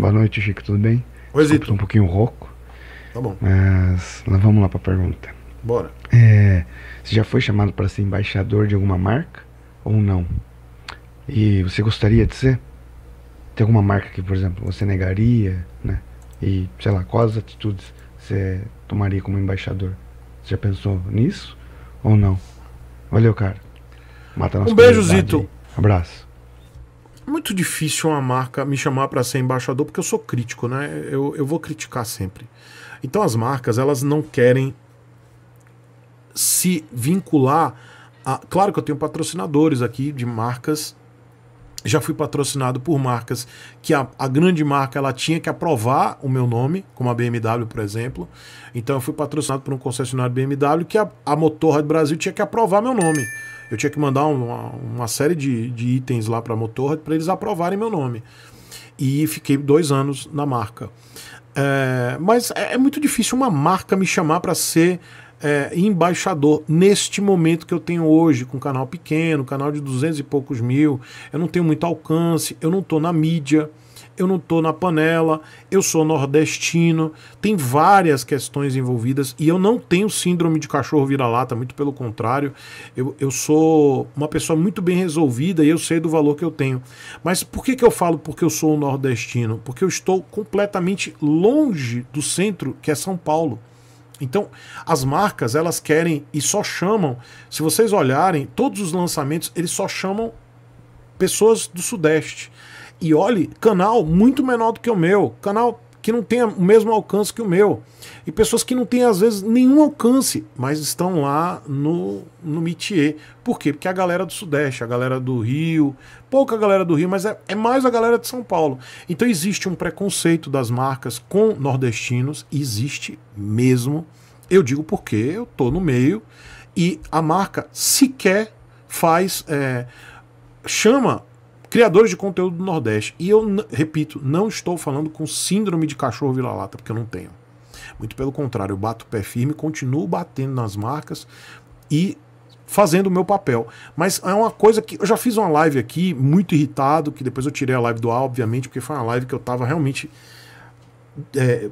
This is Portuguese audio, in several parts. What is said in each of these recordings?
Boa noite, Chico, tudo bem? Oi, Zito. Estou um pouquinho rouco. Tá bom. Mas vamos lá para a pergunta. Bora. É, você já foi chamado para ser embaixador de alguma marca ou não? E você gostaria de ser? Tem alguma marca que, por exemplo, você negaria, né? E, sei lá, quais atitudes você tomaria como embaixador? Você já pensou nisso ou não? Valeu, cara. Mata a nossa Um beijo, Zito. Aí. Abraço muito difícil uma marca me chamar para ser embaixador, porque eu sou crítico, né? Eu, eu vou criticar sempre. Então as marcas, elas não querem se vincular a. Claro que eu tenho patrocinadores aqui de marcas. Já fui patrocinado por marcas que a, a grande marca ela tinha que aprovar o meu nome, como a BMW, por exemplo. Então eu fui patrocinado por um concessionário BMW que a, a Motorrad Brasil tinha que aprovar meu nome. Eu tinha que mandar uma, uma série de, de itens lá para a Motorhead para eles aprovarem meu nome. E fiquei dois anos na marca. É, mas é, é muito difícil uma marca me chamar para ser é, embaixador neste momento que eu tenho hoje, com um canal pequeno, canal de duzentos e poucos mil. Eu não tenho muito alcance, eu não estou na mídia eu não estou na panela, eu sou nordestino, tem várias questões envolvidas e eu não tenho síndrome de cachorro vira-lata, muito pelo contrário, eu, eu sou uma pessoa muito bem resolvida e eu sei do valor que eu tenho. Mas por que, que eu falo porque eu sou um nordestino? Porque eu estou completamente longe do centro, que é São Paulo. Então, as marcas, elas querem e só chamam, se vocês olharem, todos os lançamentos, eles só chamam pessoas do Sudeste e olhe, canal muito menor do que o meu, canal que não tem o mesmo alcance que o meu. E pessoas que não têm, às vezes, nenhum alcance, mas estão lá no, no métier. Por quê? Porque a galera do Sudeste, a galera do Rio, pouca galera do Rio, mas é, é mais a galera de São Paulo. Então existe um preconceito das marcas com nordestinos, existe mesmo. Eu digo porque eu tô no meio e a marca sequer faz. É, chama criadores de conteúdo do Nordeste. E eu, repito, não estou falando com síndrome de cachorro vila lata porque eu não tenho. Muito pelo contrário, eu bato o pé firme, continuo batendo nas marcas e fazendo o meu papel. Mas é uma coisa que eu já fiz uma live aqui, muito irritado, que depois eu tirei a live do ar, obviamente, porque foi uma live que eu estava realmente é,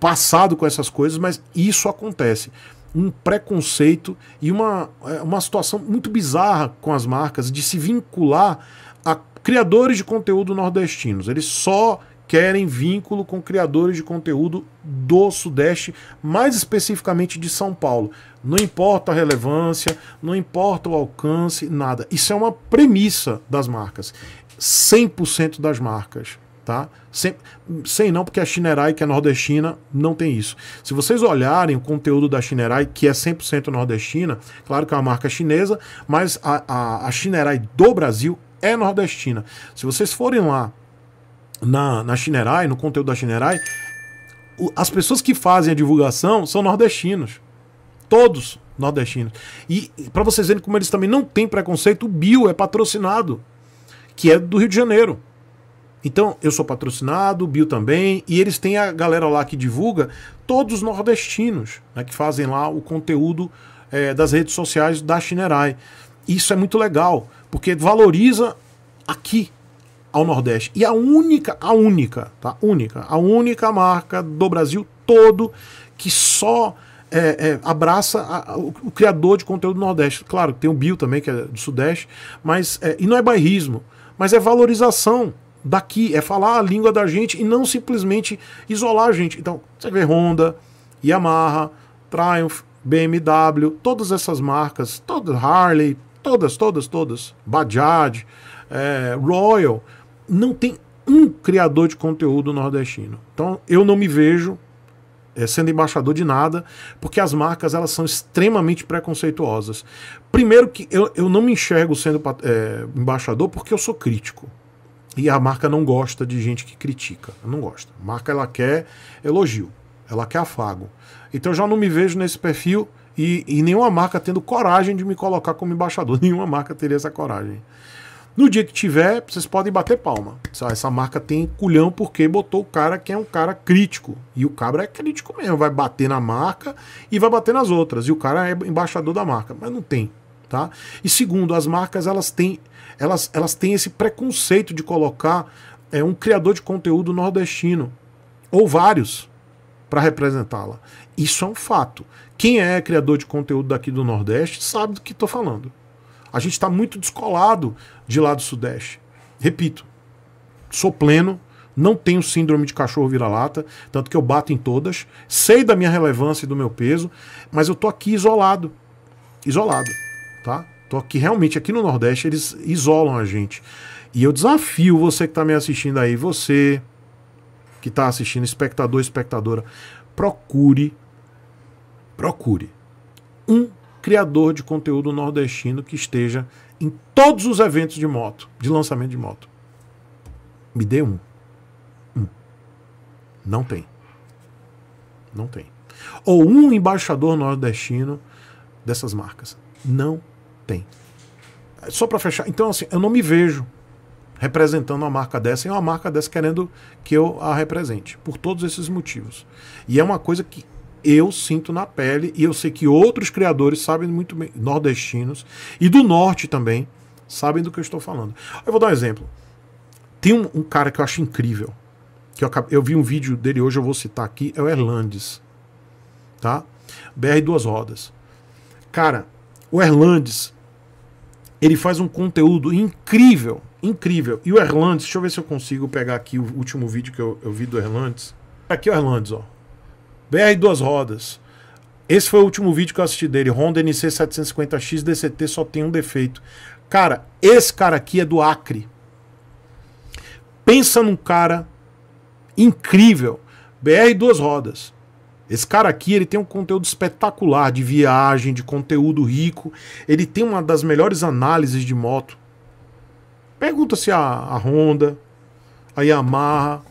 passado com essas coisas, mas isso acontece um preconceito e uma, é, uma situação muito bizarra com as marcas de se vincular a criadores de conteúdo nordestinos. Eles só querem vínculo com criadores de conteúdo do Sudeste, mais especificamente de São Paulo. Não importa a relevância, não importa o alcance, nada. Isso é uma premissa das marcas. 100% das marcas tá? Sem, sem não, porque a Shinerai, que é nordestina, não tem isso. Se vocês olharem o conteúdo da Shinerai, que é 100% nordestina, claro que é uma marca chinesa, mas a, a, a Shinerai do Brasil é nordestina. Se vocês forem lá na, na Shinerai, no conteúdo da Shinerai, o, as pessoas que fazem a divulgação são nordestinos. Todos nordestinos. E para vocês verem como eles também não têm preconceito, o Bio é patrocinado, que é do Rio de Janeiro. Então, eu sou patrocinado, o Bill também, e eles têm a galera lá que divulga, todos os nordestinos, né, que fazem lá o conteúdo é, das redes sociais da Chinerai. Isso é muito legal, porque valoriza aqui ao Nordeste. E a única, a única, tá? Única, a única marca do Brasil todo que só é, é, abraça a, a, o, o, criador de conteúdo do Nordeste. Claro, tem o Bill também, que é do Sudeste, mas. É, e não é bairrismo, mas é valorização daqui, é falar a língua da gente e não simplesmente isolar a gente. Então, você vê Honda, Yamaha, Triumph, BMW, todas essas marcas, todas, Harley, todas, todas, todas, Bajaj, é, Royal, não tem um criador de conteúdo nordestino. Então, eu não me vejo é, sendo embaixador de nada, porque as marcas elas são extremamente preconceituosas. Primeiro que eu, eu não me enxergo sendo é, embaixador porque eu sou crítico. E a marca não gosta de gente que critica. Não gosta. A marca ela quer elogio, ela quer afago. Então eu já não me vejo nesse perfil e, e nenhuma marca tendo coragem de me colocar como embaixador. Nenhuma marca teria essa coragem. No dia que tiver, vocês podem bater palma. Essa marca tem culhão porque botou o cara que é um cara crítico. E o cabra é crítico mesmo. Vai bater na marca e vai bater nas outras. E o cara é embaixador da marca. Mas não tem. Tá? E segundo, as marcas elas têm, elas, elas têm esse preconceito de colocar é, um criador de conteúdo nordestino ou vários para representá-la. Isso é um fato. Quem é criador de conteúdo daqui do Nordeste sabe do que estou falando. A gente está muito descolado de lá do Sudeste. Repito, sou pleno, não tenho síndrome de cachorro vira-lata, tanto que eu bato em todas, sei da minha relevância e do meu peso, mas eu tô aqui isolado. Isolado tá? Tô aqui realmente aqui no Nordeste eles isolam a gente. E eu desafio você que está me assistindo aí, você que está assistindo, espectador, espectadora, procure, procure um criador de conteúdo nordestino que esteja em todos os eventos de moto, de lançamento de moto. Me dê um. Um. Não tem. Não tem. Ou um embaixador nordestino dessas marcas. Não tem. Só para fechar, então assim, eu não me vejo representando uma marca dessa e uma marca dessa querendo que eu a represente, por todos esses motivos. E é uma coisa que eu sinto na pele e eu sei que outros criadores sabem muito bem, nordestinos e do norte também, sabem do que eu estou falando. Eu vou dar um exemplo. Tem um, um cara que eu acho incrível, que eu, eu, vi um vídeo dele hoje, eu vou citar aqui, é o Erlandes, tá? BR Duas Rodas. Cara, o Erlandes, ele faz um conteúdo incrível, incrível. E o Erlandes, deixa eu ver se eu consigo pegar aqui o último vídeo que eu, eu vi do Erlandes. Aqui é o Erlandes, ó. BR Duas Rodas. Esse foi o último vídeo que eu assisti dele. Honda NC750X DCT só tem um defeito. Cara, esse cara aqui é do Acre. Pensa num cara incrível. BR Duas Rodas. Esse cara aqui, ele tem um conteúdo espetacular de viagem, de conteúdo rico. Ele tem uma das melhores análises de moto. Pergunta-se a, a Honda, a Yamaha,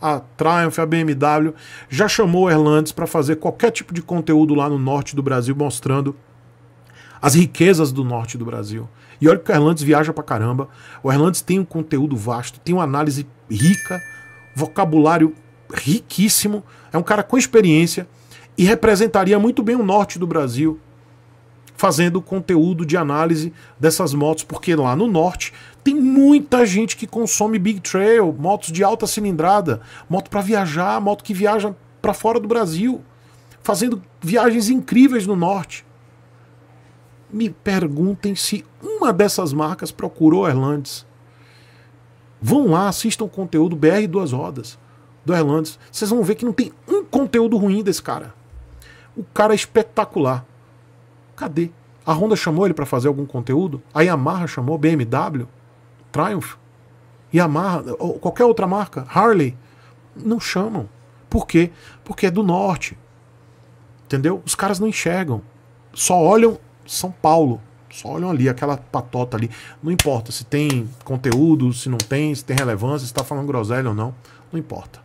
a Triumph, a BMW, já chamou o Erlandes para fazer qualquer tipo de conteúdo lá no norte do Brasil, mostrando as riquezas do norte do Brasil. E olha que o Erlandes viaja pra caramba. O Erlandes tem um conteúdo vasto, tem uma análise rica, vocabulário riquíssimo, é um cara com experiência e representaria muito bem o norte do Brasil fazendo conteúdo de análise dessas motos, porque lá no norte tem muita gente que consome big trail, motos de alta cilindrada, moto para viajar, moto que viaja para fora do Brasil, fazendo viagens incríveis no norte. Me perguntem se uma dessas marcas procurou Erlandes. Vão lá, assistam conteúdo BR Duas Rodas do Erlandes, vocês vão ver que não tem um conteúdo ruim desse cara. O cara é espetacular. Cadê? A Honda chamou ele para fazer algum conteúdo? A Yamaha chamou, BMW, Triumph, Yamaha, ou qualquer outra marca, Harley. Não chamam. Por quê? Porque é do norte. Entendeu? Os caras não enxergam. Só olham São Paulo. Só olham ali, aquela patota ali. Não importa se tem conteúdo, se não tem, se tem relevância, se está falando groselha ou não. Não importa.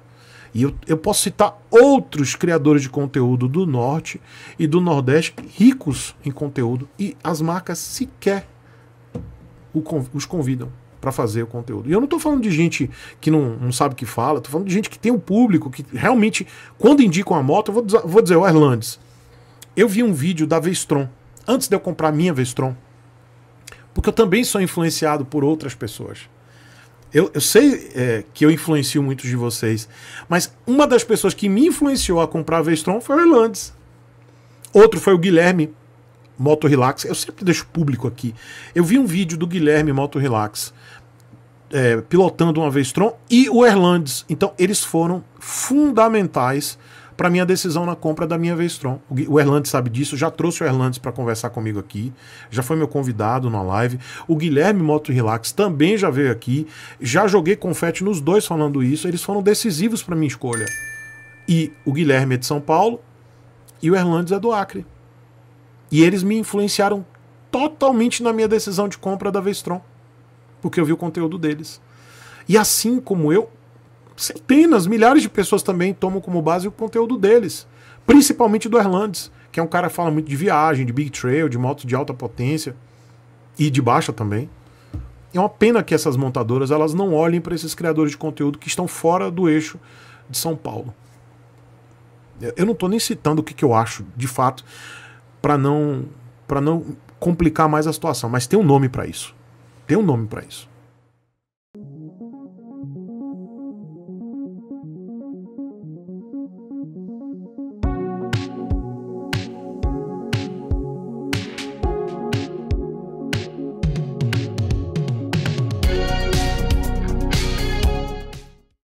E eu, eu posso citar outros criadores de conteúdo do Norte e do Nordeste ricos em conteúdo e as marcas sequer os convidam para fazer o conteúdo. E eu não estou falando de gente que não, não sabe o que fala, estou falando de gente que tem um público, que realmente, quando indicam a moto, eu vou, vou dizer, o Erlandes, eu vi um vídeo da Vestron, antes de eu comprar minha Vestron, porque eu também sou influenciado por outras pessoas. Eu, eu sei é, que eu influencio muitos de vocês, mas uma das pessoas que me influenciou a comprar a Vestron foi o Erlandes. Outro foi o Guilherme Moto Relax. Eu sempre deixo público aqui. Eu vi um vídeo do Guilherme Moto Relax é, pilotando uma Vestron e o Erlandes. Então, eles foram fundamentais para minha decisão na compra é da minha Vestron. O Erlandes sabe disso, já trouxe o Erlandes para conversar comigo aqui, já foi meu convidado na live. O Guilherme Moto Relax também já veio aqui, já joguei confete nos dois falando isso, eles foram decisivos para minha escolha. E o Guilherme é de São Paulo e o Erlandes é do Acre. E eles me influenciaram totalmente na minha decisão de compra da Vestron, porque eu vi o conteúdo deles. E assim como eu, centenas, milhares de pessoas também tomam como base o conteúdo deles, principalmente do Erlandes, que é um cara que fala muito de viagem, de big trail, de motos de alta potência e de baixa também. É uma pena que essas montadoras elas não olhem para esses criadores de conteúdo que estão fora do eixo de São Paulo. Eu não estou nem citando o que, que eu acho, de fato, para não para não complicar mais a situação, mas tem um nome para isso. Tem um nome para isso.